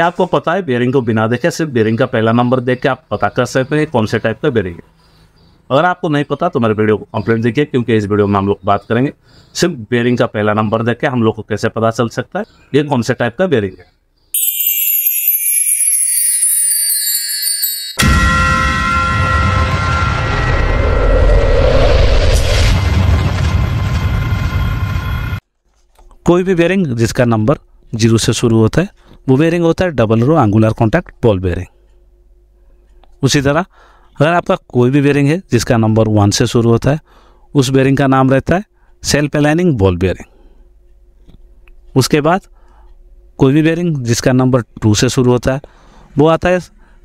क्या आपको पता है बेयरिंग को बिना देखे सिर्फ बेयरिंग का पहला नंबर देख के आप पता कर सकते हैं कौन से टाइप का बेयरिंग है अगर आपको नहीं पता तो मेरे वीडियो को कंप्लीट देखिए क्योंकि इस वीडियो में हम लोग बात करेंगे सिर्फ बेयरिंग का पहला नंबर देख के हम लोग को कैसे पता चल सकता है ये कौन से टाइप का बेयरिंग है कोई भी बेयरिंग जिसका नंबर जीरो से शुरू होता है वो बेयरिंग होता है double row angular contact ball bearing उसी तरह अगर आपका कोई भी बेरिंग है जिसका नंबर वन से शुरू होता है उस बेरिंग का नाम रहता है सेल्फ अलाइनिंग बॉल बेरिंग उसके बाद कोई भी बेरिंग जिसका नंबर टू से शुरू होता है वो आता है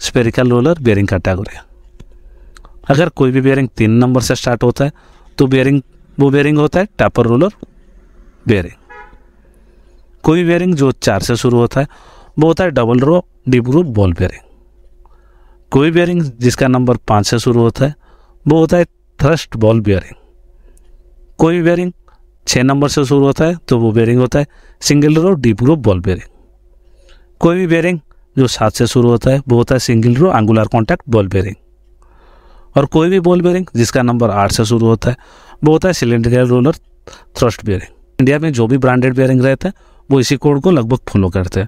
स्पेरिकल रोलर बेरिंग कैटेगोरी अगर कोई भी बेरिंग तीन नंबर से स्टार्ट होता है तो बेरिंग वो बेरिंग होता है टैपर रोलर बेरिंग कोई बेयरिंग जो चार से शुरू होता है वो होता है double row deep groove ball bearing कोई बेयरिंग जिसका नंबर पाँच से शुरू होता है वो होता है थ्रस्ट बॉल बेयरिंग कोई बेयरिंग छः नंबर से शुरू होता है तो वो बेयरिंग होता है single row deep groove ball bearing कोई भी बेयरिंग जो सात से शुरू होता है वो होता है single row angular contact ball bearing और कोई भी बॉल बेयरिंग जिसका नंबर आठ से शुरू होता है वो होता है cylindrical roller thrust bearing India में जो भी ब्रांडेड बेयरिंग रहते हैं वो इसी कोड को लगभग फॉलो करते हैं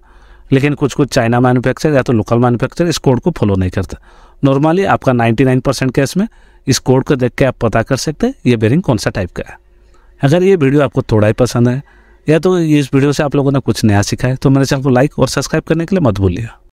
लेकिन कुछ कुछ चाइना मैन्युफैक्चर या तो लोकल मैन्युफैक्चर इस कोड को फॉलो नहीं करते नॉर्मली आपका 99 परसेंट केस में इस कोड को देख के आप पता कर सकते हैं ये बेरिंग कौन सा टाइप का है अगर ये वीडियो आपको थोड़ा ही पसंद है या तो इस वीडियो से आप लोगों ने कुछ नया सीखा है तो मेरे चैनल को लाइक और सब्सक्राइब करने के लिए मत भूलिएगा